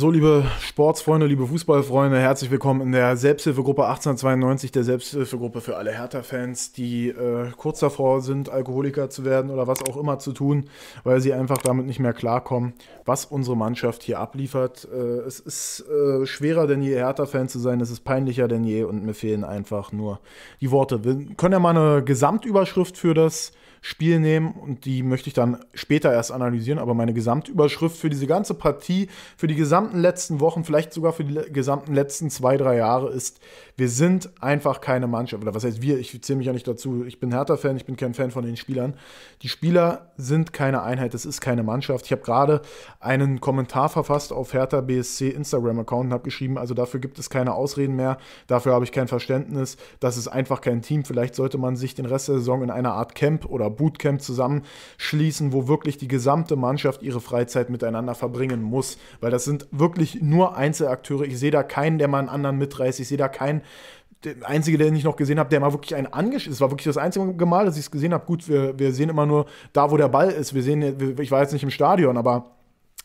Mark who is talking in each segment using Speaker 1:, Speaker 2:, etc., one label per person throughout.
Speaker 1: So, liebe Sportsfreunde, liebe Fußballfreunde, herzlich willkommen in der Selbsthilfegruppe 1892, der Selbsthilfegruppe für alle Hertha-Fans, die äh, kurz davor sind, Alkoholiker zu werden oder was auch immer zu tun, weil sie einfach damit nicht mehr klarkommen, was unsere Mannschaft hier abliefert. Äh, es ist äh, schwerer denn je, Hertha-Fan zu sein, es ist peinlicher denn je und mir fehlen einfach nur die Worte. Wir können ja mal eine Gesamtüberschrift für das Spiel nehmen und die möchte ich dann später erst analysieren. Aber meine Gesamtüberschrift für diese ganze Partie, für die gesamten letzten Wochen, vielleicht sogar für die gesamten letzten zwei, drei Jahre ist, wir sind einfach keine Mannschaft. Oder was heißt wir? Ich zähle mich ja nicht dazu. Ich bin Hertha-Fan, ich bin kein Fan von den Spielern. Die Spieler sind keine Einheit, das ist keine Mannschaft. Ich habe gerade einen Kommentar verfasst auf Hertha BSC Instagram-Account und habe geschrieben, also dafür gibt es keine Ausreden mehr, dafür habe ich kein Verständnis, das ist einfach kein Team. Vielleicht sollte man sich den Rest der Saison in einer Art Camp oder Bootcamp zusammenschließen, wo wirklich die gesamte Mannschaft ihre Freizeit miteinander verbringen muss. Weil das sind wirklich nur Einzelakteure. Ich sehe da keinen, der mal einen anderen mitreißt. Ich sehe da keinen, der einzige, den ich noch gesehen habe, der mal wirklich einen angeschissen Es war wirklich das einzige Mal, dass ich es gesehen habe. Gut, wir, wir sehen immer nur da, wo der Ball ist. Wir sehen, ich war jetzt nicht im Stadion, aber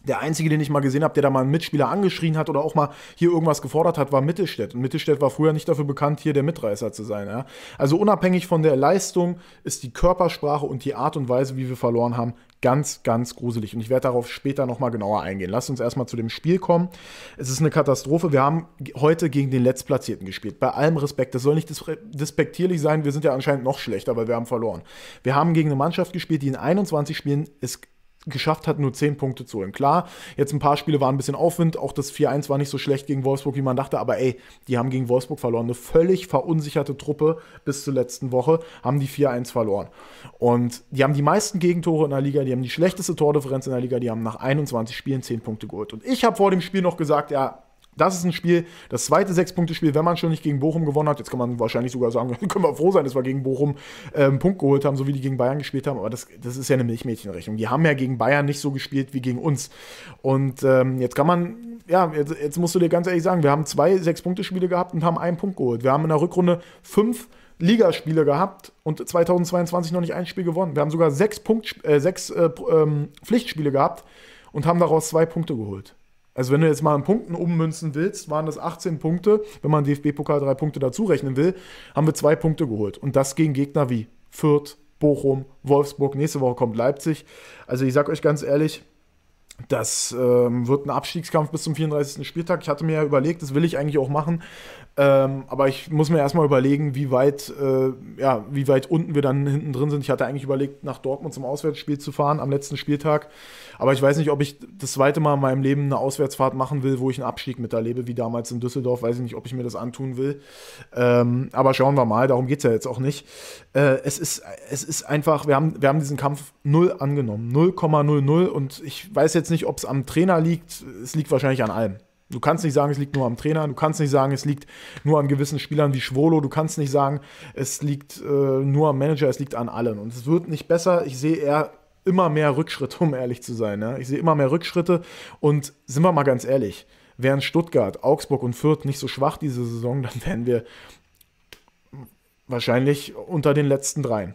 Speaker 1: der einzige, den ich mal gesehen habe, der da mal einen Mitspieler angeschrien hat oder auch mal hier irgendwas gefordert hat, war Mittelstädt. Und Mittelstädt war früher nicht dafür bekannt, hier der Mitreißer zu sein. Ja? Also unabhängig von der Leistung ist die Körpersprache und die Art und Weise, wie wir verloren haben, ganz, ganz gruselig. Und ich werde darauf später nochmal genauer eingehen. Lasst uns erstmal zu dem Spiel kommen. Es ist eine Katastrophe. Wir haben heute gegen den Letztplatzierten gespielt. Bei allem Respekt. Das soll nicht despektierlich sein. Wir sind ja anscheinend noch schlechter, aber wir haben verloren. Wir haben gegen eine Mannschaft gespielt, die in 21 Spielen es geschafft hat, nur 10 Punkte zu holen. Klar, jetzt ein paar Spiele waren ein bisschen Aufwind, auch das 4-1 war nicht so schlecht gegen Wolfsburg, wie man dachte, aber ey, die haben gegen Wolfsburg verloren. Eine völlig verunsicherte Truppe bis zur letzten Woche haben die 4-1 verloren. Und die haben die meisten Gegentore in der Liga, die haben die schlechteste Tordifferenz in der Liga, die haben nach 21 Spielen 10 Punkte geholt. Und ich habe vor dem Spiel noch gesagt, ja, das ist ein Spiel, das zweite Sechs-Punkte-Spiel, wenn man schon nicht gegen Bochum gewonnen hat. Jetzt kann man wahrscheinlich sogar sagen, können wir froh sein, dass wir gegen Bochum äh, einen Punkt geholt haben, so wie die gegen Bayern gespielt haben. Aber das, das ist ja eine Milchmädchenrechnung. Die haben ja gegen Bayern nicht so gespielt wie gegen uns. Und ähm, jetzt kann man, ja, jetzt, jetzt musst du dir ganz ehrlich sagen, wir haben zwei Sechs-Punkte-Spiele gehabt und haben einen Punkt geholt. Wir haben in der Rückrunde fünf Ligaspiele gehabt und 2022 noch nicht ein Spiel gewonnen. Wir haben sogar sechs, Punkt, äh, sechs äh, ähm, Pflichtspiele gehabt und haben daraus zwei Punkte geholt. Also wenn du jetzt mal in Punkten ummünzen willst, waren das 18 Punkte. Wenn man DFB-Pokal drei Punkte dazu rechnen will, haben wir zwei Punkte geholt. Und das gegen Gegner wie Fürth, Bochum, Wolfsburg. Nächste Woche kommt Leipzig. Also ich sag euch ganz ehrlich, das ähm, wird ein Abstiegskampf bis zum 34. Spieltag. Ich hatte mir ja überlegt, das will ich eigentlich auch machen. Ähm, aber ich muss mir erstmal überlegen, wie weit, äh, ja, wie weit unten wir dann hinten drin sind. Ich hatte eigentlich überlegt, nach Dortmund zum Auswärtsspiel zu fahren am letzten Spieltag. Aber ich weiß nicht, ob ich das zweite Mal in meinem Leben eine Auswärtsfahrt machen will, wo ich einen Abstieg miterlebe, wie damals in Düsseldorf. Weiß ich nicht, ob ich mir das antun will. Ähm, aber schauen wir mal, darum geht es ja jetzt auch nicht. Äh, es, ist, es ist einfach, wir haben, wir haben diesen Kampf null angenommen. 0,00 und ich weiß jetzt, jetzt nicht, ob es am Trainer liegt. Es liegt wahrscheinlich an allem. Du kannst nicht sagen, es liegt nur am Trainer. Du kannst nicht sagen, es liegt nur an gewissen Spielern wie Schwolo. Du kannst nicht sagen, es liegt äh, nur am Manager. Es liegt an allen. Und es wird nicht besser. Ich sehe eher immer mehr Rückschritte, um ehrlich zu sein. Ne? Ich sehe immer mehr Rückschritte. Und sind wir mal ganz ehrlich, wären Stuttgart, Augsburg und Fürth nicht so schwach diese Saison, dann wären wir wahrscheinlich unter den letzten dreien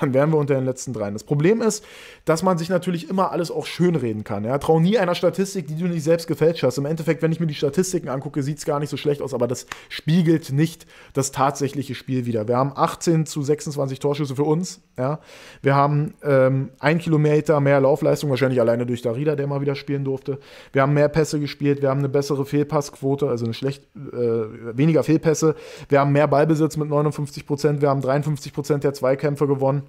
Speaker 1: dann wären wir unter den letzten dreien. Das Problem ist, dass man sich natürlich immer alles auch schönreden kann. Ja? Trau nie einer Statistik, die du nicht selbst gefälscht hast. Im Endeffekt, wenn ich mir die Statistiken angucke, sieht es gar nicht so schlecht aus, aber das spiegelt nicht das tatsächliche Spiel wieder. Wir haben 18 zu 26 Torschüsse für uns. Ja? Wir haben ähm, ein Kilometer mehr Laufleistung, wahrscheinlich alleine durch Darida, der mal wieder spielen durfte. Wir haben mehr Pässe gespielt, wir haben eine bessere Fehlpassquote, also eine schlecht, äh, weniger Fehlpässe. Wir haben mehr Ballbesitz mit 59 Prozent, wir haben 53 Prozent der Zweikämpfe gewonnen.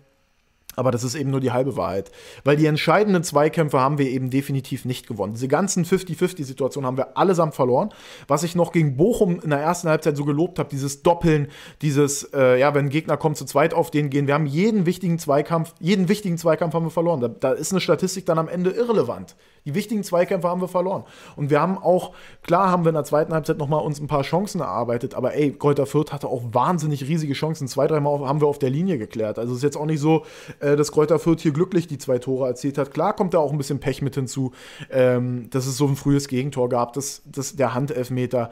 Speaker 1: Aber das ist eben nur die halbe Wahrheit. Weil die entscheidenden Zweikämpfe haben wir eben definitiv nicht gewonnen. Diese ganzen 50-50-Situationen haben wir allesamt verloren. Was ich noch gegen Bochum in der ersten Halbzeit so gelobt habe, dieses Doppeln, dieses, äh, ja, wenn ein Gegner kommt, zu zweit auf den gehen. Wir haben jeden wichtigen Zweikampf, jeden wichtigen Zweikampf haben wir verloren. Da, da ist eine Statistik dann am Ende irrelevant. Die wichtigen Zweikämpfe haben wir verloren. Und wir haben auch, klar haben wir in der zweiten Halbzeit nochmal uns ein paar Chancen erarbeitet, aber ey, Kräuter Fürth hatte auch wahnsinnig riesige Chancen. Zwei, dreimal haben wir auf der Linie geklärt. Also es ist jetzt auch nicht so, äh, dass Kräuter Fürth hier glücklich die zwei Tore erzielt hat. Klar kommt da auch ein bisschen Pech mit hinzu, ähm, dass es so ein frühes Gegentor gab, dass, dass der Handelfmeter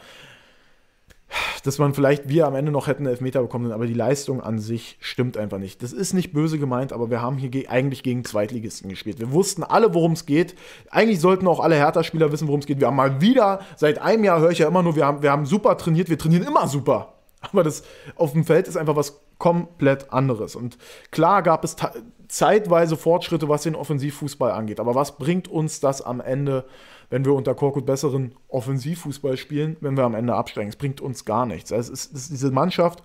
Speaker 1: dass man vielleicht wir am Ende noch hätten Elfmeter bekommen, aber die Leistung an sich stimmt einfach nicht. Das ist nicht böse gemeint, aber wir haben hier ge eigentlich gegen Zweitligisten gespielt. Wir wussten alle, worum es geht. Eigentlich sollten auch alle Hertha-Spieler wissen, worum es geht. Wir haben mal wieder, seit einem Jahr höre ich ja immer nur, wir haben, wir haben super trainiert, wir trainieren immer super. Aber das auf dem Feld ist einfach was komplett anderes. Und klar gab es zeitweise Fortschritte, was den Offensivfußball angeht. Aber was bringt uns das am Ende? wenn wir unter Korkut besseren Offensivfußball spielen, wenn wir am Ende absteigen. Es bringt uns gar nichts. Also es ist, es, diese Mannschaft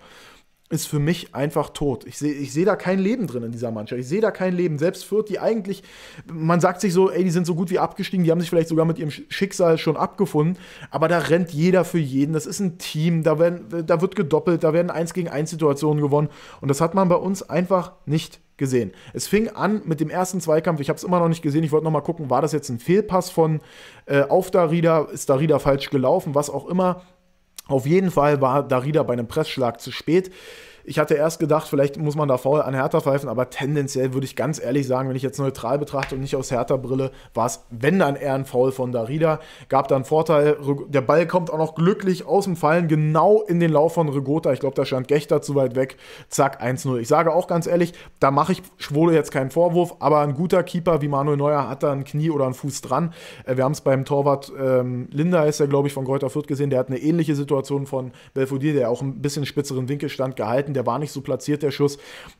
Speaker 1: ist für mich einfach tot. Ich sehe ich seh da kein Leben drin in dieser Mannschaft. Ich sehe da kein Leben. Selbst Fürth, die eigentlich, man sagt sich so, ey, die sind so gut wie abgestiegen, die haben sich vielleicht sogar mit ihrem Schicksal schon abgefunden, aber da rennt jeder für jeden. Das ist ein Team, da, werden, da wird gedoppelt, da werden 1 gegen 1 Situationen gewonnen und das hat man bei uns einfach nicht gesehen. Es fing an mit dem ersten Zweikampf, ich habe es immer noch nicht gesehen, ich wollte noch mal gucken, war das jetzt ein Fehlpass von äh, auf Darida, ist Darida falsch gelaufen, was auch immer. Auf jeden Fall war Darida bei einem Pressschlag zu spät. Ich hatte erst gedacht, vielleicht muss man da faul an Hertha pfeifen, aber tendenziell würde ich ganz ehrlich sagen, wenn ich jetzt neutral betrachte und nicht aus Hertha-Brille, war es, wenn dann eher ein Foul von Darida. Gab dann Vorteil, der Ball kommt auch noch glücklich aus dem Fallen, genau in den Lauf von Regota. Ich glaube, da stand Gechter zu weit weg. Zack, 1-0. Ich sage auch ganz ehrlich, da mache ich Schwole jetzt keinen Vorwurf, aber ein guter Keeper wie Manuel Neuer hat da ein Knie oder einen Fuß dran. Äh, wir haben es beim Torwart ähm, Linda, ist er, glaube ich, von Greuther Fürth gesehen, der hat eine ähnliche Situation von Belfodil, der auch ein bisschen spitzeren Winkelstand gehalten halten, der war nicht so platziert, der Schuss.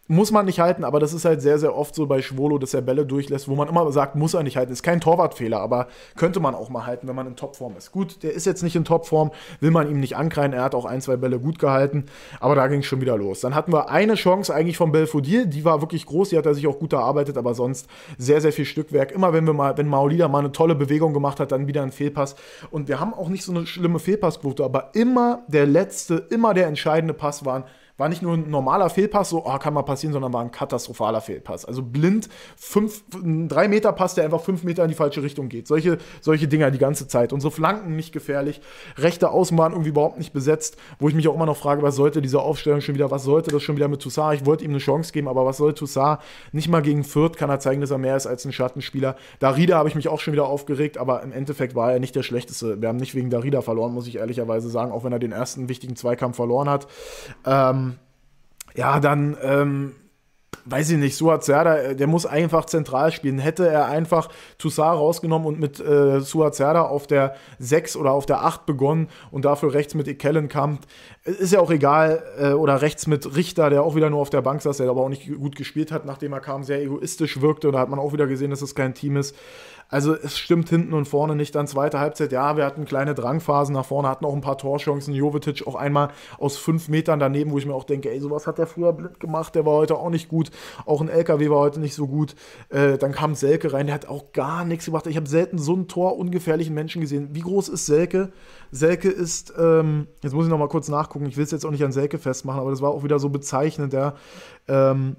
Speaker 1: Muss man nicht halten, aber das ist halt sehr, sehr oft so bei Schwolo, dass er Bälle durchlässt, wo man immer sagt, muss er nicht halten. Ist kein Torwartfehler, aber könnte man auch mal halten, wenn man in Topform ist. Gut, der ist jetzt nicht in Topform, will man ihm nicht ankreien. Er hat auch ein, zwei Bälle gut gehalten, aber da ging es schon wieder los. Dann hatten wir eine Chance eigentlich von Belfodil, die war wirklich groß, die hat er sich auch gut erarbeitet, aber sonst sehr, sehr viel Stückwerk. Immer wenn wir mal, wenn Maolida mal eine tolle Bewegung gemacht hat, dann wieder ein Fehlpass. Und wir haben auch nicht so eine schlimme Fehlpassquote, aber immer der letzte, immer der entscheidende Pass waren war nicht nur ein normaler Fehlpass, so oh, kann mal passieren, sondern war ein katastrophaler Fehlpass. Also blind, fünf, ein drei Meter Pass, der einfach fünf Meter in die falsche Richtung geht. Solche, solche Dinger die ganze Zeit. Unsere Flanken nicht gefährlich, rechte Außenbahn irgendwie überhaupt nicht besetzt, wo ich mich auch immer noch frage, was sollte diese Aufstellung schon wieder, was sollte das schon wieder mit Toussaint? Ich wollte ihm eine Chance geben, aber was soll Toussaint? Nicht mal gegen Fürth kann er zeigen, dass er mehr ist als ein Schattenspieler. Darida habe ich mich auch schon wieder aufgeregt, aber im Endeffekt war er nicht der schlechteste. Wir haben nicht wegen Darida verloren, muss ich ehrlicherweise sagen, auch wenn er den ersten wichtigen Zweikampf verloren hat. Ähm, ja, dann ähm, weiß ich nicht, Suat Serda, äh, der muss einfach zentral spielen. Hätte er einfach Toussaint rausgenommen und mit äh, Suat Serda auf der 6 oder auf der 8 begonnen und dafür rechts mit kam, äh, ist ja auch egal, äh, oder rechts mit Richter, der auch wieder nur auf der Bank saß, der aber auch nicht gut gespielt hat, nachdem er kam, sehr egoistisch wirkte. Und da hat man auch wieder gesehen, dass es kein Team ist. Also es stimmt hinten und vorne nicht. Dann zweite Halbzeit, ja, wir hatten kleine Drangphasen nach vorne, hatten auch ein paar Torchancen. Jovetic auch einmal aus fünf Metern daneben, wo ich mir auch denke, ey, sowas hat der früher blind gemacht, der war heute auch nicht gut. Auch ein LKW war heute nicht so gut. Äh, dann kam Selke rein, der hat auch gar nichts gemacht. Ich habe selten so ein Tor ungefährlichen Menschen gesehen. Wie groß ist Selke? Selke ist, ähm, jetzt muss ich nochmal kurz nachgucken, ich will es jetzt auch nicht an Selke festmachen, aber das war auch wieder so bezeichnend, ja. Ähm,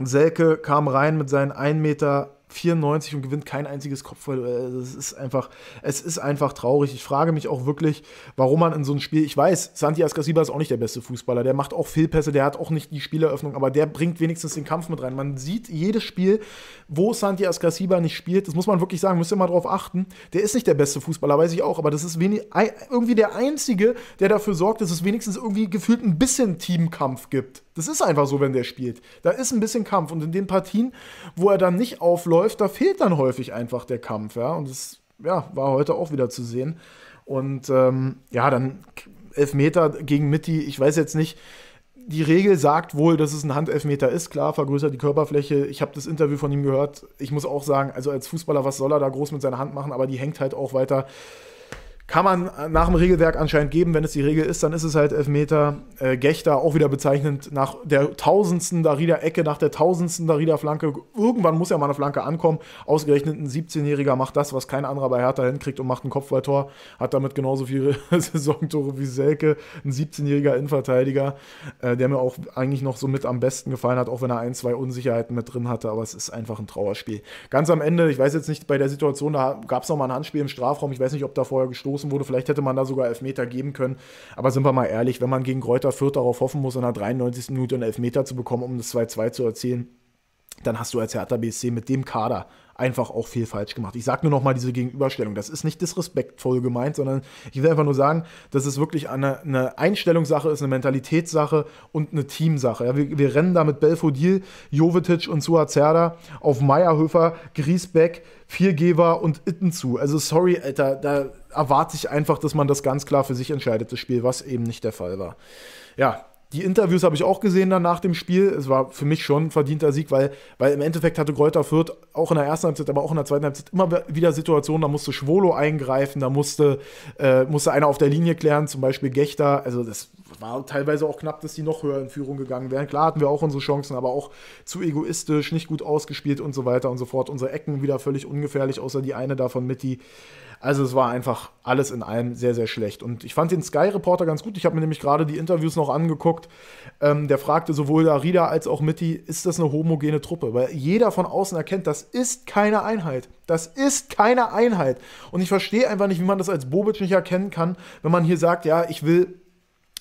Speaker 1: Selke kam rein mit seinen 1,80 Meter 94 und gewinnt kein einziges Kopfball. Äh, das ist einfach, es ist einfach traurig. Ich frage mich auch wirklich, warum man in so ein Spiel, ich weiß, Santi Ascasiba ist auch nicht der beste Fußballer, der macht auch Fehlpässe, der hat auch nicht die Spieleröffnung, aber der bringt wenigstens den Kampf mit rein. Man sieht jedes Spiel, wo Santi Ascasiba nicht spielt, das muss man wirklich sagen, müsst ihr mal drauf achten. Der ist nicht der beste Fußballer, weiß ich auch, aber das ist wenig, irgendwie der Einzige, der dafür sorgt, dass es wenigstens irgendwie gefühlt ein bisschen Teamkampf gibt. Das ist einfach so, wenn der spielt. Da ist ein bisschen Kampf. Und in den Partien, wo er dann nicht aufläuft, da fehlt dann häufig einfach der Kampf. Ja? Und das ja, war heute auch wieder zu sehen. Und ähm, ja, dann Elfmeter gegen Mitty. Ich weiß jetzt nicht, die Regel sagt wohl, dass es ein Handelfmeter ist. Klar, vergrößert die Körperfläche. Ich habe das Interview von ihm gehört. Ich muss auch sagen, also als Fußballer, was soll er da groß mit seiner Hand machen? Aber die hängt halt auch weiter kann man nach dem Regelwerk anscheinend geben, wenn es die Regel ist, dann ist es halt Elfmeter. Äh, Gechter auch wieder bezeichnend nach der tausendsten Darida-Ecke, nach der tausendsten Darida-Flanke. Irgendwann muss ja mal eine Flanke ankommen. Ausgerechnet ein 17-Jähriger macht das, was kein anderer bei Hertha hinkriegt und macht ein Kopfballtor. Hat damit genauso viele Saisontore wie Selke. Ein 17-jähriger Innenverteidiger, äh, der mir auch eigentlich noch so mit am besten gefallen hat, auch wenn er ein, zwei Unsicherheiten mit drin hatte. Aber es ist einfach ein Trauerspiel. Ganz am Ende, ich weiß jetzt nicht, bei der Situation, da gab es nochmal ein Handspiel im Strafraum. Ich weiß nicht, ob da vorher gestoßen gestoßen wurde. Vielleicht hätte man da sogar Elfmeter geben können. Aber sind wir mal ehrlich, wenn man gegen Kräuter Fürth darauf hoffen muss, in der 93. Minute einen Elfmeter zu bekommen, um das 2-2 zu erzielen, dann hast du als Hertha BSC mit dem Kader einfach auch viel falsch gemacht. Ich sage nur nochmal diese Gegenüberstellung. Das ist nicht disrespektvoll gemeint, sondern ich will einfach nur sagen, dass es wirklich eine, eine Einstellungssache ist, eine Mentalitätssache und eine Teamsache. Ja, wir, wir, rennen da mit Belfodil, Jovetic und Suazerda auf Meierhöfer, Griesbeck, Viergeber und Itten zu. Also sorry, Alter, da erwarte ich einfach, dass man das ganz klar für sich entscheidet, das Spiel, was eben nicht der Fall war. Ja, die Interviews habe ich auch gesehen dann nach dem Spiel. Es war für mich schon ein verdienter Sieg, weil, weil im Endeffekt hatte Greuther Fürth auch in der ersten Halbzeit, aber auch in der zweiten Halbzeit immer wieder Situationen, da musste Schwolo eingreifen, da musste, äh, musste einer auf der Linie klären, zum Beispiel Gechter. Also das war teilweise auch knapp, dass die noch höher in Führung gegangen wären. Klar hatten wir auch unsere Chancen, aber auch zu egoistisch, nicht gut ausgespielt und so weiter und so fort. Unsere Ecken wieder völlig ungefährlich, außer die eine davon mit die. Also es war einfach alles in allem sehr, sehr schlecht. Und ich fand den Sky-Reporter ganz gut. Ich habe mir nämlich gerade die Interviews noch angeguckt. Ähm, der fragte sowohl Darida als auch Mitty, ist das eine homogene Truppe? Weil jeder von außen erkennt, das ist keine Einheit. Das ist keine Einheit. Und ich verstehe einfach nicht, wie man das als Bobic nicht erkennen kann, wenn man hier sagt, ja, ich will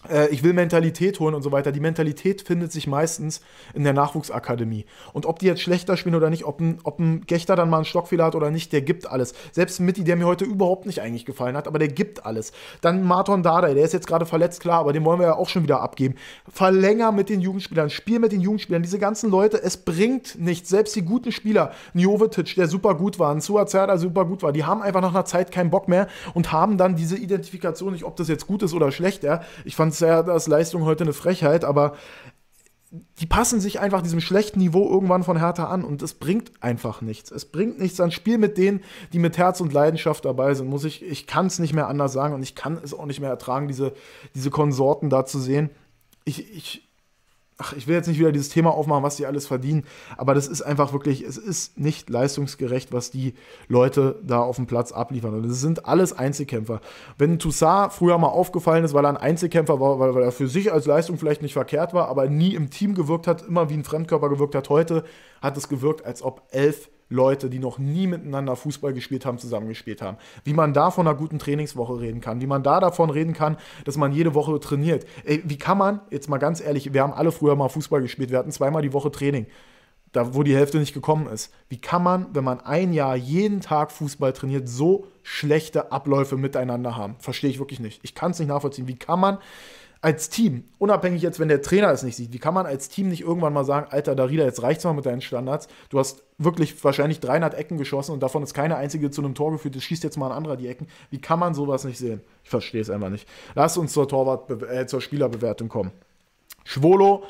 Speaker 1: äh, ich will Mentalität holen und so weiter. Die Mentalität findet sich meistens in der Nachwuchsakademie. Und ob die jetzt schlechter spielen oder nicht, ob ein, ob ein Gechter dann mal einen Stockfehler hat oder nicht, der gibt alles. Selbst Mitti, der mir heute überhaupt nicht eigentlich gefallen hat, aber der gibt alles. Dann Marton Dardai, der ist jetzt gerade verletzt, klar, aber den wollen wir ja auch schon wieder abgeben. Verlänger mit den Jugendspielern, spiel mit den Jugendspielern, diese ganzen Leute, es bringt nichts. Selbst die guten Spieler, Njovetic, der super gut war, ein Suazer, der super gut war, die haben einfach nach einer Zeit keinen Bock mehr und haben dann diese Identifikation nicht, ob das jetzt gut ist oder schlecht. Ja. Ich fand Transfer, da ist Leistung heute eine Frechheit, aber die passen sich einfach diesem schlechten Niveau irgendwann von Hertha an und es bringt einfach nichts. Es bringt nichts an Spiel mit denen, die mit Herz und Leidenschaft dabei sind. Muss ich ich kann es nicht mehr anders sagen und ich kann es auch nicht mehr ertragen, diese, diese Konsorten da zu sehen. Ich, ich, ach, ich will jetzt nicht wieder dieses Thema aufmachen, was die alles verdienen, aber das ist einfach wirklich, es ist nicht leistungsgerecht, was die Leute da auf dem Platz abliefern. Und es sind alles Einzelkämpfer. Wenn Toussaint früher mal aufgefallen ist, weil er ein Einzelkämpfer war, weil, weil er für sich als Leistung vielleicht nicht verkehrt war, aber nie im Team gewirkt hat, immer wie ein Fremdkörper gewirkt hat, heute hat es gewirkt, als ob elf Leute, die noch nie miteinander Fußball gespielt haben, zusammengespielt haben. Wie man da von einer guten Trainingswoche reden kann, wie man da davon reden kann, dass man jede Woche trainiert. Ey, wie kann man, jetzt mal ganz ehrlich, wir haben alle früher mal Fußball gespielt, wir hatten zweimal die Woche Training da wo die Hälfte nicht gekommen ist. Wie kann man, wenn man ein Jahr jeden Tag Fußball trainiert, so schlechte Abläufe miteinander haben? Verstehe ich wirklich nicht. Ich kann es nicht nachvollziehen. Wie kann man als Team, unabhängig jetzt, wenn der Trainer es nicht sieht, wie kann man als Team nicht irgendwann mal sagen, alter Darida, jetzt reicht's mal mit deinen Standards, du hast wirklich wahrscheinlich 300 Ecken geschossen und davon ist keine einzige zu einem Tor geführt, es schießt jetzt mal ein anderer die Ecken. Wie kann man sowas nicht sehen? Ich verstehe es einfach nicht. Lass uns zur Torwart äh, zur Spielerbewertung kommen. Schwolo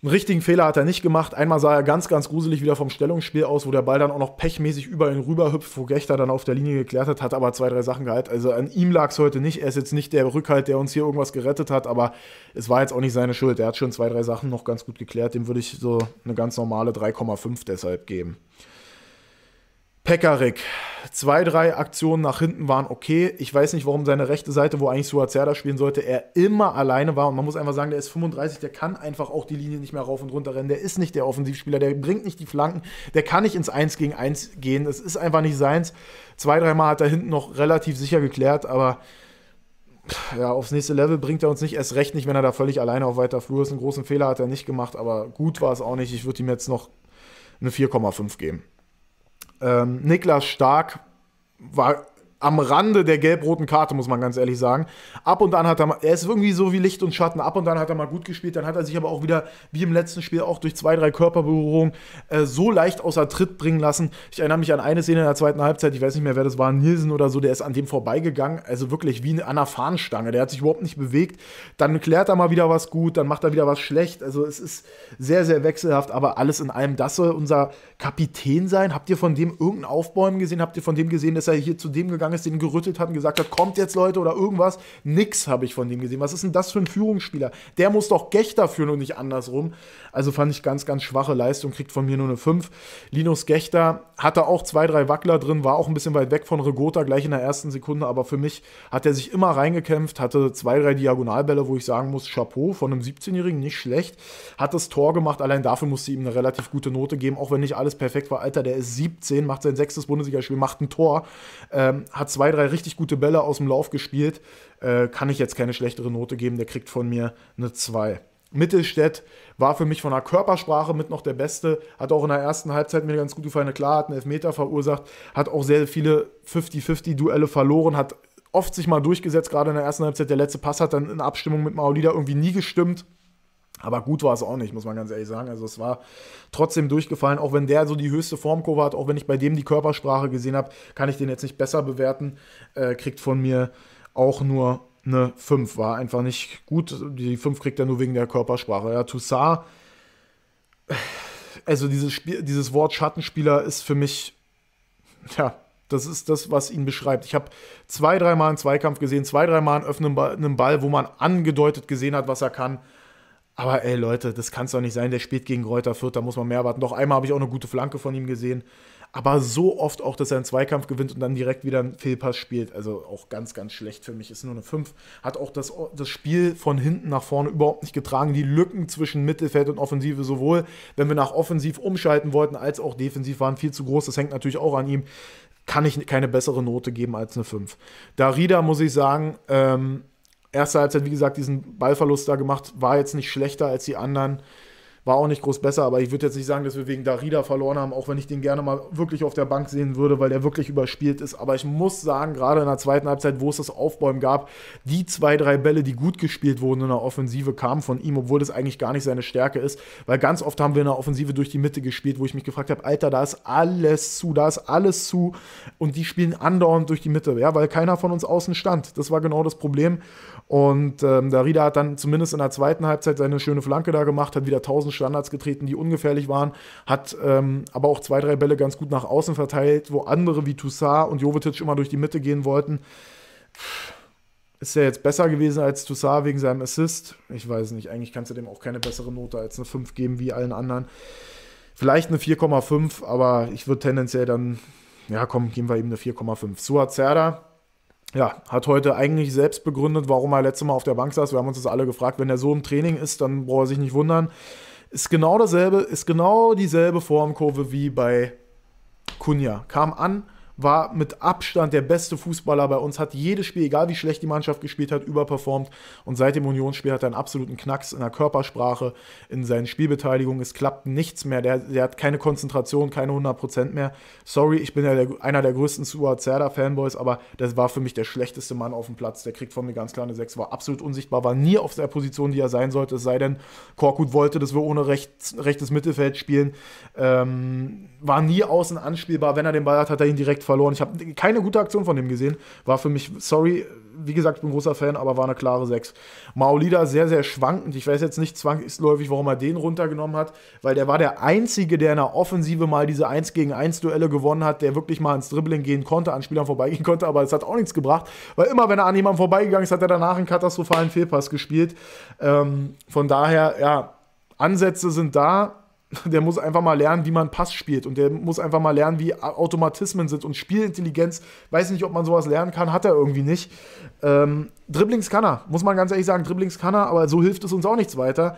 Speaker 1: einen richtigen Fehler hat er nicht gemacht. Einmal sah er ganz, ganz gruselig wieder vom Stellungsspiel aus, wo der Ball dann auch noch pechmäßig über ihn rüber hüpft, wo Gechter dann auf der Linie geklärt hat, hat aber zwei, drei Sachen gehalten. Also an ihm lag es heute nicht. Er ist jetzt nicht der Rückhalt, der uns hier irgendwas gerettet hat, aber es war jetzt auch nicht seine Schuld. Er hat schon zwei, drei Sachen noch ganz gut geklärt. Dem würde ich so eine ganz normale 3,5 deshalb geben. Pekarik. Zwei, drei Aktionen nach hinten waren okay. Ich weiß nicht, warum seine rechte Seite, wo eigentlich Suazerda spielen sollte, er immer alleine war. Und man muss einfach sagen, der ist 35, der kann einfach auch die Linie nicht mehr rauf und runter rennen. Der ist nicht der Offensivspieler, der bringt nicht die Flanken, der kann nicht ins 1 gegen 1 gehen. Das ist einfach nicht seins. Zwei, dreimal hat er hinten noch relativ sicher geklärt, aber ja, aufs nächste Level bringt er uns nicht. Erst recht nicht, wenn er da völlig alleine auf weiter Flur ist. Einen großen Fehler hat er nicht gemacht, aber gut war es auch nicht. Ich würde ihm jetzt noch eine 4,5 geben. Ähm, Niklas Stark war am Rande der gelb-roten Karte, muss man ganz ehrlich sagen. Ab und an hat er mal, er ist irgendwie so wie Licht und Schatten, ab und an hat er mal gut gespielt, dann hat er sich aber auch wieder, wie im letzten Spiel, auch durch zwei, drei Körperberührungen äh, so leicht außer Tritt bringen lassen. Ich erinnere mich an eine Szene in der zweiten Halbzeit, ich weiß nicht mehr, wer das war, Nielsen oder so, der ist an dem vorbeigegangen, also wirklich wie an einer Fahnenstange, der hat sich überhaupt nicht bewegt, dann klärt er mal wieder was gut, dann macht er wieder was schlecht, also es ist sehr, sehr wechselhaft, aber alles in allem, das soll unser Kapitän sein. Habt ihr von dem irgendein Aufbäumen gesehen? Habt ihr von dem gesehen, dass er hier zu dem gegangen gegangen den gerüttelt hat und gesagt hat, kommt jetzt Leute oder irgendwas. Nix habe ich von dem gesehen. Was ist denn das für ein Führungsspieler? Der muss doch Gechter führen und nicht andersrum. Also fand ich ganz, ganz schwache Leistung, kriegt von mir nur eine 5. Linus Gechter hatte auch zwei, drei Wackler drin, war auch ein bisschen weit weg von Regota gleich in der ersten Sekunde, aber für mich hat er sich immer reingekämpft, hatte zwei, drei Diagonalbälle, wo ich sagen muss, Chapeau von einem 17-Jährigen, nicht schlecht. Hat das Tor gemacht, allein dafür musste ihm eine relativ gute Note geben, auch wenn nicht alles perfekt war. Alter, der ist 17, macht sein sechstes Bundesligaspiel, macht ein Tor. Ähm, hat zwei, drei richtig gute Bälle aus dem Lauf gespielt. Äh, kann ich jetzt keine schlechtere Note geben. Der kriegt von mir eine 2. Mittelstädt war für mich von der Körpersprache mit noch der Beste. Hat auch in der ersten Halbzeit mir ganz gut gefallen. Klar, hat einen Elfmeter verursacht. Hat auch sehr viele 50-50-Duelle verloren. Hat oft sich mal durchgesetzt, gerade in der ersten Halbzeit. Der letzte Pass hat dann in Abstimmung mit Maolida irgendwie nie gestimmt. Aber gut war es auch nicht, muss man ganz ehrlich sagen. Also es war trotzdem durchgefallen, auch wenn der so die höchste Formkurve hat, auch wenn ich bei dem die Körpersprache gesehen habe, kann ich den jetzt nicht besser bewerten. Äh, kriegt von mir auch nur eine 5. War einfach nicht gut. Die 5 kriegt er nur wegen der Körpersprache. Ja, Toussaint, also dieses, Spiel, dieses Wort Schattenspieler ist für mich, ja, das ist das, was ihn beschreibt. Ich habe zwei, dreimal einen Zweikampf gesehen, zwei, dreimal einen öffnenden Ball, einen Ball, wo man angedeutet gesehen hat, was er kann aber ey Leute, das kann es doch nicht sein. Der spielt gegen Reuter Fürth, da muss man mehr erwarten. Noch einmal habe ich auch eine gute Flanke von ihm gesehen. Aber so oft auch, dass er einen Zweikampf gewinnt und dann direkt wieder einen Fehlpass spielt. Also auch ganz, ganz schlecht für mich. Ist nur eine 5. Hat auch das, das Spiel von hinten nach vorne überhaupt nicht getragen. Die Lücken zwischen Mittelfeld und Offensive sowohl, wenn wir nach Offensiv umschalten wollten, als auch defensiv waren viel zu groß. Das hängt natürlich auch an ihm. Kann ich keine bessere Note geben als eine 5. Darida muss ich sagen, ähm, erste Halbzeit, wie gesagt, diesen Ballverlust da gemacht, war jetzt nicht schlechter als die anderen. War auch nicht groß besser, aber ich würde jetzt nicht sagen, dass wir wegen Darida verloren haben, auch wenn ich den gerne mal wirklich auf der Bank sehen würde, weil der wirklich überspielt ist. Aber ich muss sagen, gerade in der zweiten Halbzeit, wo es das Aufbäumen gab, die zwei, drei Bälle, die gut gespielt wurden in der Offensive, kamen von ihm, obwohl das eigentlich gar nicht seine Stärke ist. Weil ganz oft haben wir in der Offensive durch die Mitte gespielt, wo ich mich gefragt habe, Alter, da ist alles zu, da ist alles zu. Und die spielen andauernd durch die Mitte, ja, weil keiner von uns außen stand. Das war genau das Problem. Und ähm, Darida hat dann zumindest in der zweiten Halbzeit seine schöne Flanke da gemacht, hat wieder 1000 Standards getreten, die ungefährlich waren, hat ähm, aber auch zwei, drei Bälle ganz gut nach außen verteilt, wo andere wie Toussaint und Jovetic immer durch die Mitte gehen wollten. Ist er jetzt besser gewesen als Toussaint wegen seinem Assist? Ich weiß nicht, eigentlich kannst du dem auch keine bessere Note als eine 5 geben wie allen anderen. Vielleicht eine 4,5, aber ich würde tendenziell dann, ja komm, geben wir ihm eine 4,5. Suat Zerda, ja, hat heute eigentlich selbst begründet, warum er letztes Mal auf der Bank saß. Wir haben uns das alle gefragt. Wenn er so im Training ist, dann braucht er sich nicht wundern. Ist genau dasselbe, ist genau dieselbe Formkurve wie bei Kunja. Kam an, war mit Abstand der beste Fußballer bei uns, hat jedes Spiel, egal wie schlecht die Mannschaft gespielt hat, überperformt. Und seit dem Unionsspiel hat er einen absoluten Knacks in der Körpersprache, in seinen Spielbeteiligungen. Es klappt nichts mehr. Der, der hat keine Konzentration, keine 100% mehr. Sorry, ich bin ja der, einer der größten Suazerda-Fanboys, aber das war für mich der schlechteste Mann auf dem Platz. Der kriegt von mir ganz kleine 6, war absolut unsichtbar, war nie auf der Position, die er sein sollte. Es sei denn, Korkut wollte, dass wir ohne rechts, rechtes Mittelfeld spielen. Ähm, war nie außen anspielbar. Wenn er den Ball hat, hat er ihn direkt verloren. Ich habe keine gute Aktion von dem gesehen. War für mich, sorry, wie gesagt, ich bin großer Fan, aber war eine klare 6. Maolida sehr, sehr schwankend. Ich weiß jetzt nicht zwangsläufig, warum er den runtergenommen hat, weil der war der Einzige, der in der Offensive mal diese 1 gegen 1 Duelle gewonnen hat, der wirklich mal ins Dribbling gehen konnte, an Spielern vorbeigehen konnte, aber es hat auch nichts gebracht, weil immer, wenn er an jemandem vorbeigegangen ist, hat er danach einen katastrophalen Fehlpass gespielt. Ähm, von daher, ja, Ansätze sind da, Der muss einfach mal lernen, wie man Pass spielt. Und der muss einfach mal lernen, wie Automatismen sind und Spielintelligenz. Weiß nicht, ob man sowas lernen kann, hat er irgendwie nicht. Ähm, Dribblings kann er, muss man ganz ehrlich sagen. Dribblings kann er, aber so hilft es uns auch nichts weiter.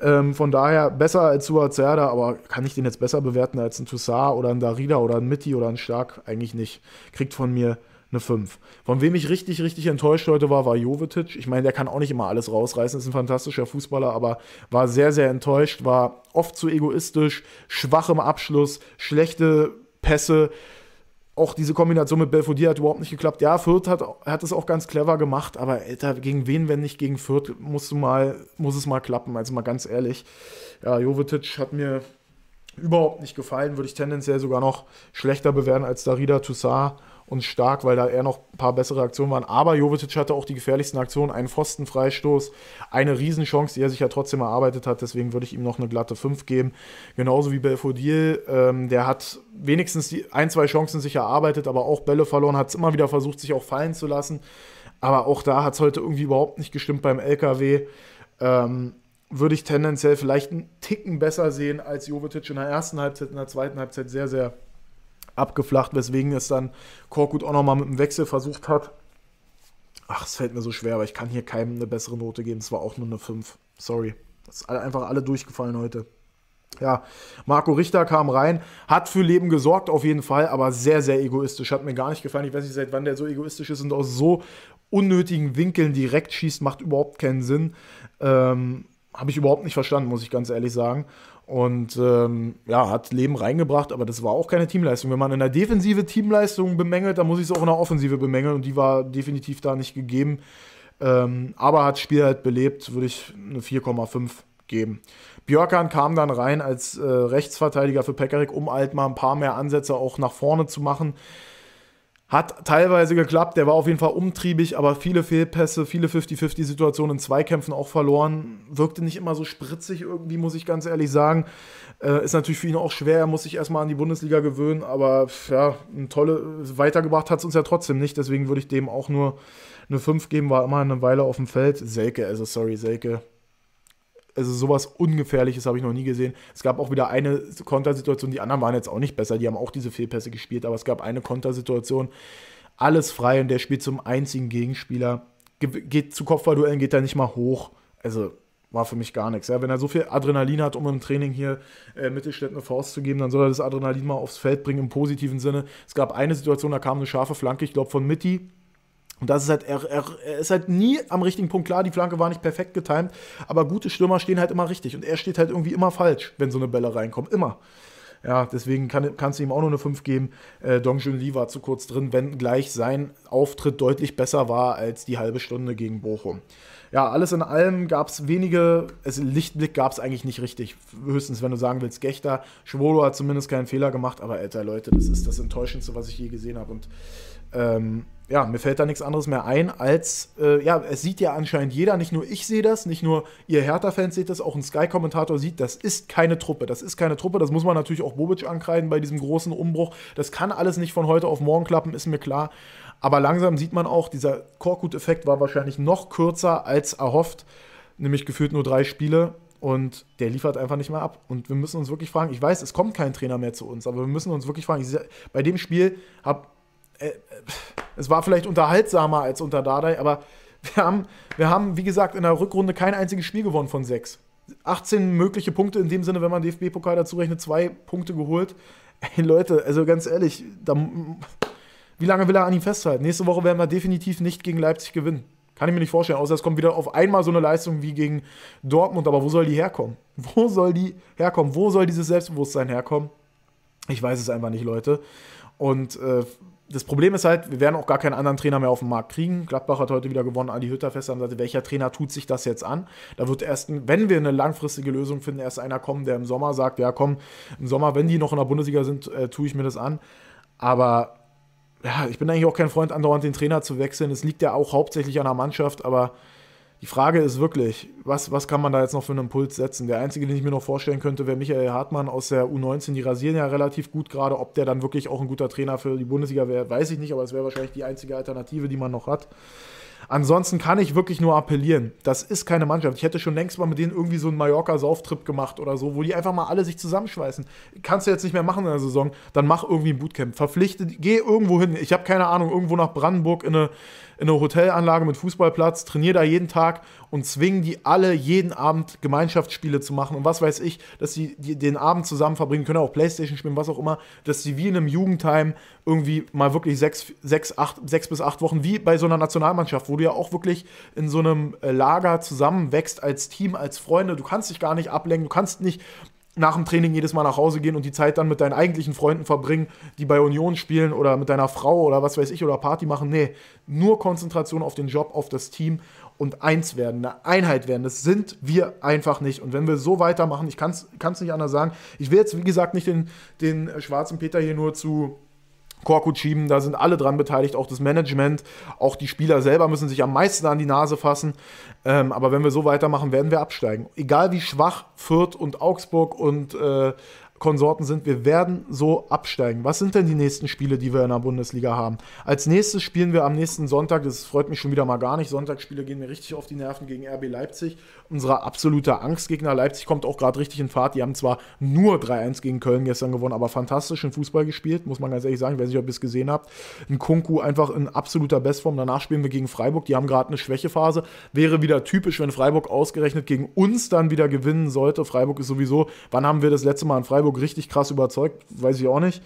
Speaker 1: Ähm, von daher besser als Suazerda, aber kann ich den jetzt besser bewerten als ein Toussaint oder ein Darida oder ein Mitti oder ein Stark? Eigentlich nicht. Kriegt von mir eine 5. Von wem ich richtig, richtig enttäuscht heute war, war Jovetic. Ich meine, der kann auch nicht immer alles rausreißen, ist ein fantastischer Fußballer, aber war sehr, sehr enttäuscht, war oft zu egoistisch, schwach im Abschluss, schlechte Pässe. Auch diese Kombination mit Belfodil hat überhaupt nicht geklappt. Ja, Fürth hat, hat es auch ganz clever gemacht, aber Alter, gegen wen, wenn nicht gegen Fürth, musst du mal, muss es mal klappen, also mal ganz ehrlich. Ja, Jovetic hat mir überhaupt nicht gefallen, würde ich tendenziell sogar noch schlechter bewerten als Darida Toussaint und stark, weil da eher noch ein paar bessere Aktionen waren. Aber Jovetic hatte auch die gefährlichsten Aktionen, einen Pfostenfreistoß, eine Riesenchance, die er sich ja trotzdem erarbeitet hat. Deswegen würde ich ihm noch eine glatte 5 geben. Genauso wie Belfodil, ähm, der hat wenigstens die ein, zwei Chancen sich erarbeitet, aber auch Bälle verloren, hat es immer wieder versucht, sich auch fallen zu lassen. Aber auch da hat es heute irgendwie überhaupt nicht gestimmt beim LKW. Ähm, würde ich tendenziell vielleicht einen Ticken besser sehen als Jovetic in der ersten Halbzeit, in der zweiten Halbzeit sehr, sehr abgeflacht, weswegen es dann Korkut auch nochmal mit einem Wechsel versucht hat. Ach, es fällt mir so schwer, aber ich kann hier keinem eine bessere Note geben. Es war auch nur eine 5. Sorry. Das ist einfach alle durchgefallen heute. Ja, Marco Richter kam rein, hat für Leben gesorgt auf jeden Fall, aber sehr, sehr egoistisch. Hat mir gar nicht gefallen. Ich weiß nicht, seit wann der so egoistisch ist und aus so unnötigen Winkeln direkt schießt, macht überhaupt keinen Sinn. Ähm, Habe ich überhaupt nicht verstanden, muss ich ganz ehrlich sagen. Und ähm, ja, hat Leben reingebracht, aber das war auch keine Teamleistung. Wenn man in der Defensive Teamleistung bemängelt, dann muss ich es auch in der Offensive bemängeln und die war definitiv da nicht gegeben. Ähm, aber hat Spiel halt belebt, würde ich eine 4,5 geben. Björkan kam dann rein als äh, Rechtsverteidiger für Pekarik, um halt mal ein paar mehr Ansätze auch nach vorne zu machen. Hat teilweise geklappt, der war auf jeden Fall umtriebig, aber viele Fehlpässe, viele 50-50-Situationen in Zweikämpfen auch verloren. Wirkte nicht immer so spritzig irgendwie, muss ich ganz ehrlich sagen. Äh, ist natürlich für ihn auch schwer, er muss sich erstmal an die Bundesliga gewöhnen, aber ja, ein tolle, weitergebracht hat es uns ja trotzdem nicht, deswegen würde ich dem auch nur eine 5 geben, war immer eine Weile auf dem Feld. Selke, also sorry, Selke, also sowas Ungefährliches habe ich noch nie gesehen. Es gab auch wieder eine Kontersituation, die anderen waren jetzt auch nicht besser, die haben auch diese Fehlpässe gespielt, aber es gab eine Kontersituation, alles frei und der spielt zum einzigen Gegenspieler, Ge geht zu Kopfballduellen, geht da nicht mal hoch. Also war für mich gar nichts. Ja, wenn er so viel Adrenalin hat, um im Training hier äh, Mittelstädt eine Force zu geben, dann soll er das Adrenalin mal aufs Feld bringen im positiven Sinne. Es gab eine Situation, da kam eine scharfe Flanke, ich glaube von Mitty und das ist halt, er, er, er, ist halt nie am richtigen Punkt klar. Die Flanke war nicht perfekt getimt, aber gute Stürmer stehen halt immer richtig. Und er steht halt irgendwie immer falsch, wenn so eine Bälle reinkommen. Immer. Ja, deswegen kann, kannst du ihm auch nur eine 5 geben. Äh, Dong Jun Lee war zu kurz drin, wenn gleich sein Auftritt deutlich besser war als die halbe Stunde gegen Bochum. Ja, alles in allem gab es wenige, es, Lichtblick gab es eigentlich nicht richtig. Höchstens, wenn du sagen willst, Gechter. Schwolo hat zumindest keinen Fehler gemacht, aber älter Leute, das ist das Enttäuschendste, was ich je gesehen habe. Und ähm, ja, mir fällt da nichts anderes mehr ein, als, äh, ja, es sieht ja anscheinend jeder, nicht nur ich sehe das, nicht nur ihr Hertha-Fans seht das, auch ein Sky-Kommentator sieht, das ist keine Truppe, das ist keine Truppe, das muss man natürlich auch Bobic ankreiden bei diesem großen Umbruch, das kann alles nicht von heute auf morgen klappen, ist mir klar, aber langsam sieht man auch, dieser Korkut-Effekt war wahrscheinlich noch kürzer als erhofft, nämlich gefühlt nur drei Spiele und der liefert einfach nicht mehr ab. Und wir müssen uns wirklich fragen, ich weiß, es kommt kein Trainer mehr zu uns, aber wir müssen uns wirklich fragen, bei dem Spiel habe äh, äh, es war vielleicht unterhaltsamer als unter Dardai, aber wir haben, wir haben, wie gesagt, in der Rückrunde kein einziges Spiel gewonnen von sechs. 18 mögliche Punkte in dem Sinne, wenn man DFB-Pokal dazu rechnet, zwei Punkte geholt. Ey, Leute, also ganz ehrlich, da, wie lange will er an ihm festhalten? Nächste Woche werden wir definitiv nicht gegen Leipzig gewinnen. Kann ich mir nicht vorstellen, außer es kommt wieder auf einmal so eine Leistung wie gegen Dortmund. Aber wo soll die herkommen? Wo soll die herkommen? Wo soll dieses Selbstbewusstsein herkommen? Ich weiß es einfach nicht, Leute. Und äh, das Problem ist halt, wir werden auch gar keinen anderen Trainer mehr auf dem Markt kriegen. Gladbach hat heute wieder gewonnen, Adi Hütter fest Seite. Welcher Trainer tut sich das jetzt an? Da wird erst, wenn wir eine langfristige Lösung finden, erst einer kommen, der im Sommer sagt, ja komm, im Sommer, wenn die noch in der Bundesliga sind, äh, tue ich mir das an. Aber ja, ich bin eigentlich auch kein Freund, andauernd den Trainer zu wechseln. Es liegt ja auch hauptsächlich an der Mannschaft, aber die Frage ist wirklich, was, was kann man da jetzt noch für einen Impuls setzen? Der einzige, den ich mir noch vorstellen könnte, wäre Michael Hartmann aus der U19. Die rasieren ja relativ gut gerade. Ob der dann wirklich auch ein guter Trainer für die Bundesliga wäre, weiß ich nicht, aber es wäre wahrscheinlich die einzige Alternative, die man noch hat. Ansonsten kann ich wirklich nur appellieren. Das ist keine Mannschaft. Ich hätte schon längst mal mit denen irgendwie so einen Mallorca-Sauftrip gemacht oder so, wo die einfach mal alle sich zusammenschweißen. Kannst du jetzt nicht mehr machen in der Saison, dann mach irgendwie ein Bootcamp. Verpflichte, geh irgendwo hin. Ich habe keine Ahnung, irgendwo nach Brandenburg in eine in eine Hotelanlage mit Fußballplatz, trainiere da jeden Tag und zwinge die alle jeden Abend Gemeinschaftsspiele zu machen und was weiß ich, dass sie den Abend zusammen verbringen können, auch Playstation spielen, was auch immer, dass sie wie in einem Jugendheim irgendwie mal wirklich sechs, sechs, acht, sechs bis acht Wochen, wie bei so einer Nationalmannschaft, wo du ja auch wirklich in so einem äh, Lager zusammenwächst als Team, als Freunde, du kannst dich gar nicht ablenken, du kannst nicht nach dem Training jedes Mal nach Hause gehen und die Zeit dann mit deinen eigentlichen Freunden verbringen, die bei Union spielen oder mit deiner Frau oder was weiß ich oder Party machen. Nee, nur Konzentration auf den Job, auf das Team und eins werden, eine Einheit werden. Das sind wir einfach nicht. Und wenn wir so weitermachen, ich kann es nicht anders sagen. Ich will jetzt, wie gesagt, nicht den, den schwarzen Peter hier nur zu Korkut schieben, da sind alle dran beteiligt, auch das Management, auch die Spieler selber müssen sich am meisten an die Nase fassen. Ähm, aber wenn wir so weitermachen, werden wir absteigen. Egal wie schwach Fürth und Augsburg und äh, Konsorten sind, wir werden so absteigen. Was sind denn die nächsten Spiele, die wir in der Bundesliga haben? Als nächstes spielen wir am nächsten Sonntag, das freut mich schon wieder mal gar nicht. Sonntagsspiele gehen mir richtig auf die Nerven gegen RB Leipzig. Unser absoluter Angstgegner. Leipzig kommt auch gerade richtig in Fahrt. Die haben zwar nur 3-1 gegen Köln gestern gewonnen, aber fantastischen Fußball gespielt, muss man ganz ehrlich sagen. Ich weiß nicht, ob ihr es gesehen habt. Ein Kunku einfach in absoluter Bestform. Danach spielen wir gegen Freiburg. Die haben gerade eine Schwächephase. Wäre wieder typisch, wenn Freiburg ausgerechnet gegen uns dann wieder gewinnen sollte. Freiburg ist sowieso, wann haben wir das letzte Mal in Freiburg? Freiburg richtig krass überzeugt, weiß ich auch nicht.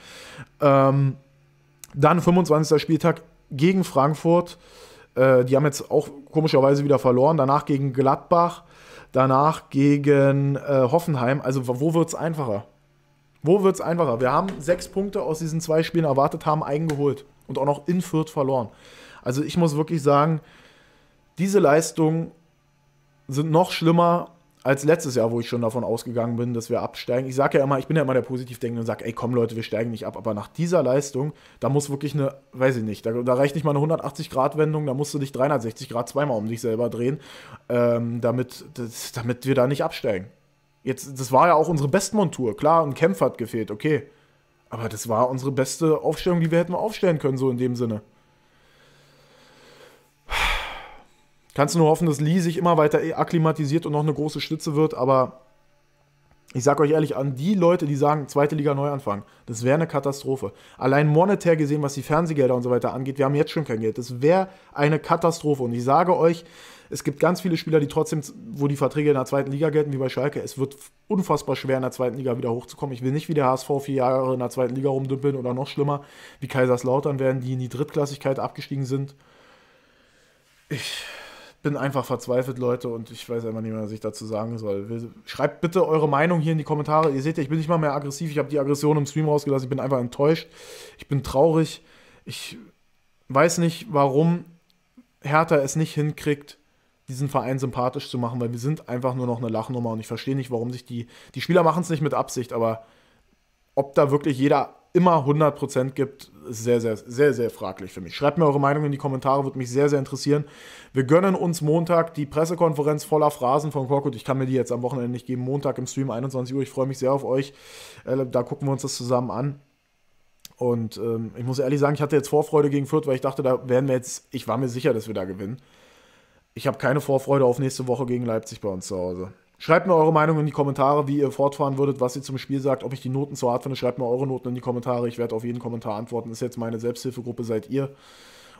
Speaker 1: Ähm, dann 25. Spieltag gegen Frankfurt. Äh, die haben jetzt auch komischerweise wieder verloren. Danach gegen Gladbach. Danach gegen äh, Hoffenheim. Also wo wird es einfacher? Wo wird es einfacher? Wir haben sechs Punkte aus diesen zwei Spielen erwartet, haben eingeholt und auch noch in Fürth verloren. Also ich muss wirklich sagen, diese Leistungen sind noch schlimmer als letztes Jahr, wo ich schon davon ausgegangen bin, dass wir absteigen. Ich sage ja immer, ich bin ja immer der Positivdenkende und sage, ey komm Leute, wir steigen nicht ab. Aber nach dieser Leistung, da muss wirklich eine, weiß ich nicht, da, da reicht nicht mal eine 180-Grad-Wendung, da musst du dich 360 Grad zweimal um dich selber drehen, ähm, damit, das, damit wir da nicht absteigen. Jetzt, das war ja auch unsere Bestmontur. Klar, ein Kämpfer hat gefehlt, okay. Aber das war unsere beste Aufstellung, die wir hätten aufstellen können, so in dem Sinne. Kannst du nur hoffen, dass Lee sich immer weiter akklimatisiert und noch eine große Stütze wird, aber ich sag euch ehrlich, an die Leute, die sagen, zweite Liga neu anfangen, das wäre eine Katastrophe. Allein monetär gesehen, was die Fernsehgelder und so weiter angeht, wir haben jetzt schon kein Geld. Das wäre eine Katastrophe. Und ich sage euch, es gibt ganz viele Spieler, die trotzdem, wo die Verträge in der zweiten Liga gelten, wie bei Schalke. Es wird unfassbar schwer, in der zweiten Liga wieder hochzukommen. Ich will nicht wie der HSV vier Jahre in der zweiten Liga rumdümpeln oder noch schlimmer, wie Kaiserslautern werden, die in die Drittklassigkeit abgestiegen sind. Ich bin einfach verzweifelt, Leute, und ich weiß einfach nicht mehr, was ich dazu sagen soll. Schreibt bitte eure Meinung hier in die Kommentare. Ihr seht ja, ich bin nicht mal mehr aggressiv. Ich habe die Aggression im Stream rausgelassen. Ich bin einfach enttäuscht. Ich bin traurig. Ich weiß nicht, warum Hertha es nicht hinkriegt, diesen Verein sympathisch zu machen, weil wir sind einfach nur noch eine Lachnummer und ich verstehe nicht, warum sich die, die Spieler machen es nicht mit Absicht, aber ob da wirklich jeder immer 100% gibt, ist sehr, sehr, sehr, sehr fraglich für mich. Schreibt mir eure Meinung in die Kommentare, würde mich sehr, sehr interessieren. Wir gönnen uns Montag die Pressekonferenz voller Phrasen von Korkut. Ich kann mir die jetzt am Wochenende nicht geben. Montag im Stream, 21 Uhr. Ich freue mich sehr auf euch. Äh, da gucken wir uns das zusammen an. Und ähm, ich muss ehrlich sagen, ich hatte jetzt Vorfreude gegen Fürth, weil ich dachte, da werden wir jetzt, ich war mir sicher, dass wir da gewinnen. Ich habe keine Vorfreude auf nächste Woche gegen Leipzig bei uns zu Hause. Schreibt mir eure Meinung in die Kommentare, wie ihr fortfahren würdet, was ihr zum Spiel sagt, ob ich die Noten zu hart finde. Schreibt mir eure Noten in die Kommentare. Ich werde auf jeden Kommentar antworten. Ist jetzt meine Selbsthilfegruppe, seid ihr.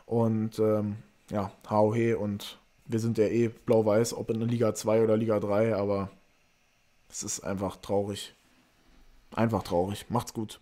Speaker 1: Und ähm, ja, HOH und wir sind ja eh blau-weiß, ob in Liga 2 oder Liga 3, aber es ist einfach traurig. Einfach traurig. Macht's gut.